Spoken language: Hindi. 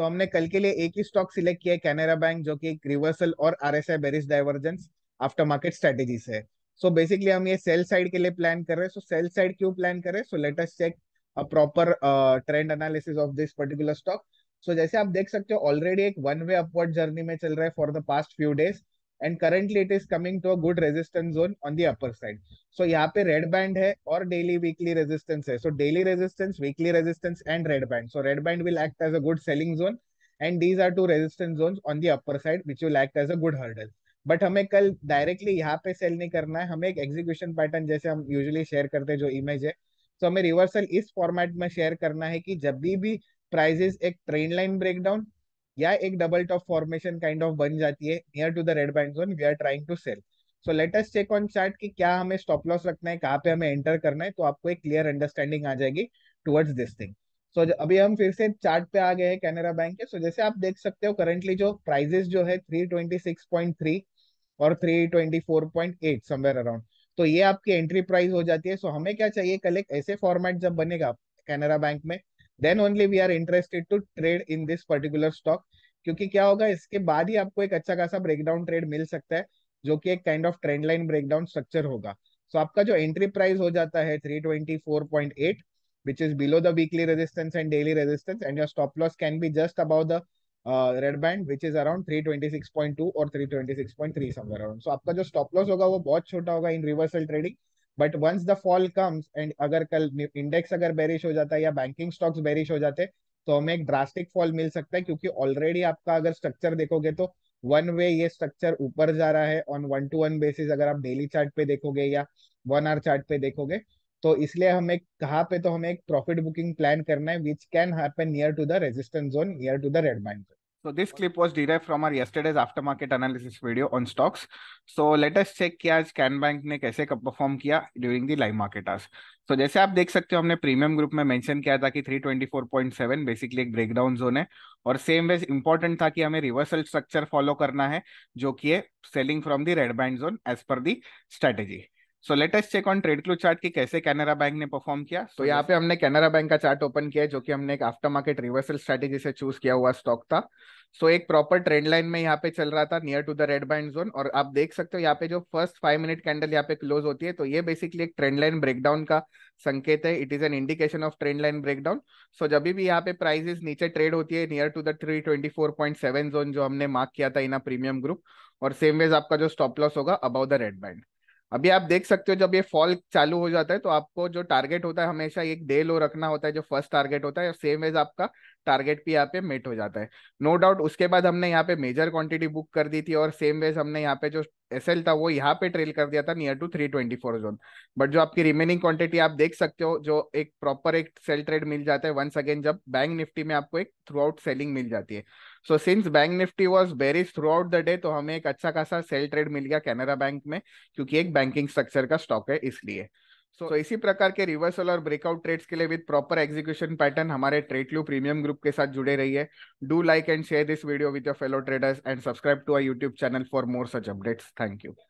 तो हमने कल के लिए एक ही स्टॉक सिलेक्ट किया है कैनरा बैंक जो कि एक रिवर्सल और R S I bearish divergence after market strategy है सो बेसिकली हम ये सेल साइड के लिए प्लान कर रहे हैं सो सेल साइड क्यों प्लान कर रहे हैं so let us check a proper trend analysis of this particular stock so जैसे आप देख सकते हो ऑलरेडी एक वन वे अपवर्ड जर्नी में चल रहा है for the past few days and currently it is coming to a good resistance zone on the upper side so यहाँ पे रेड बैंड है और डेली वीकली रेजिस्टेंस है so daily resistance weekly resistance and red band so red band will act as a good selling zone and these are two resistance zone on the upper side which will act as a good hurdle but हमें कल डायरेक्टली यहाँ पे सेल नहीं करना है हमें एक एग्जीक्यूशन पैटर्न जैसे हम यूजली शेयर करते हैं जो इमेज है सो so हमें रिवर्सल इस फॉर्मेट में शेयर करना है कि जब भी प्राइजेस एक ट्रेन लाइन ब्रेकडाउन या एक double top formation kind of बन जाती है near to the red band zone we are trying to sell so let us check on chart कि क्या हमें स्टॉप लॉस रखना है कहाँ पे हमें एंटर करना है तो आपको एक क्लियर अंडरस्टैंडिंग आ जाएगी towards this thing so so, अभी हम फिर से चार्ट पे आ गए हैं कैनरा बैंक के सो so, जैसे आप देख सकते हो करंटली जो प्राइजेस जो है 326.3 और 324.8 समवेयर अराउंड तो ये आपकी एंट्री प्राइस हो जाती है सो so, हमें क्या चाहिए कल एक ऐसे फॉर्मेट जब बनेगा कैनरा बैंक में then only we are interested to trade in this particular stock क्योंकि क्या होगा इसके बाद ही आपको एक अच्छा खासा ब्रेकडाउन ट्रेड मिल सकता है जो कि एक kind of trend line breakdown structure होगा सो so आपका जो एंट्री प्राइस हो जाता है three twenty four point eight which is below the weekly resistance and daily resistance and your stop loss can be just about the red band which is around three twenty six point two और three twenty six point three somewhere around so आपका जो स्टॉप लॉस होगा वो बहुत छोटा होगा in reversal trading but once the fall comes and अगर कल इंडेक्स अगर बेरिश हो जाता है या बैंकिंग स्टॉक्स बेरिश हो जाते तो हमें एक ड्रास्टिक फॉल मिल सकता है क्योंकि ऑलरेडी आपका अगर स्ट्रक्चर देखोगे तो वन वे ये स्ट्रक्चर ऊपर जा रहा है on one to one basis अगर आप डेली चार्ट पे देखोगे या वन आवर चार्ट पे देखोगे तो इसलिए हमें कहाँ पे तो हमें एक प्रॉफिट बुकिंग प्लान करना है which can happen near to the resistance zone near to the red band zone So this clip was derived from our yesterday's aftermarket analysis video on stocks. So let us check कि आज कैन बैंक ने कैसे परफॉर्म किया ड्यूरिंग द लाइव मार्केट आज तो जैसे आप देख सकते हो हमने प्रीमियम ग्रुप में मेंशन किया था कि 324.7 बेसिकली एक ब्रेकडाउन जोन है और सेम वेज इंपॉर्टेंट था कि हमें रिवर्सल स्ट्रक्चर फॉलो करना है जो कि है selling from the red band zone as per the strategy so let us check on trade clue chart की कैसे कैनरा बैंक ने परफॉर्म किया तो so, यहाँ पे हमने कैनरा बैंक का चार्ट ओपन किया है जो कि हमने एक आफ्टर मार्केट रिवर्सल स्ट्रेटेजी से चूज किया हुआ स्टॉक था सो so, एक प्रॉपर ट्रेंड लाइन में यहाँ पे चल रहा था near to the red band zone और आप देख सकते हो यहाँ पे जो फर्स्ट फाइव मिनट कैंडल यहाँ पे क्लोज होती है तो ये बेसिकली एक ट्रेंड लाइन ब्रेकडाउन का संकेत है it is an indication of trend line breakdown so जब भी यहाँ पे प्राइजेस नीचे ट्रेड होती है near to the three twenty four point seven zone जो हमने मार्क किया था इन अ प्रीमियम ग्रुप और सेम वेज आपका जो स्टॉप लॉस होगा अबाउ द रेड बैंड अभी आप देख सकते हो जब ये फॉल चालू हो जाता है तो आपको जो टारगेट होता है हमेशा एक डे लो रखना होता है जो फर्स्ट टारगेट होता है सेम एज आपका टारगेट भी यहाँ पे मेट हो जाता है नो no डाउट उसके बाद हमने यहाँ पे मेजर क्वांटिटी बुक कर दी थी और सेम वेज हमने यहाँ पे जो एसएल था वो यहाँ पे ट्रेल कर दिया था near to three twenty four zone but जो आपकी रिमेनिंग क्वांटिटी आप देख सकते हो जो एक प्रॉपर एक सेल ट्रेड मिल जाता है वंस अगेन जब बैंक निफ्टी में आपको एक थ्रू आउट सेलिंग मिल जाती है so since bank Nifty was very throughout the day तो हमें एक अच्छा खासा सेल ट्रेड मिल गया कैनरा बैंक में क्योंकि एक बैंकिंग स्ट्रक्चर का स्टॉक है इसलिए सो so, so, इसी प्रकार के रिवर्सल और ब्रेकआउट ट्रेड्स के लिए विद प्रॉपर एग्जीक्यूशन पैटर्न हमारे ट्रेडल्यू प्रीमियम ग्रुप के साथ जुड़े रहिए do like and share this video with your fellow traders and subscribe to our YouTube channel for more such updates thank you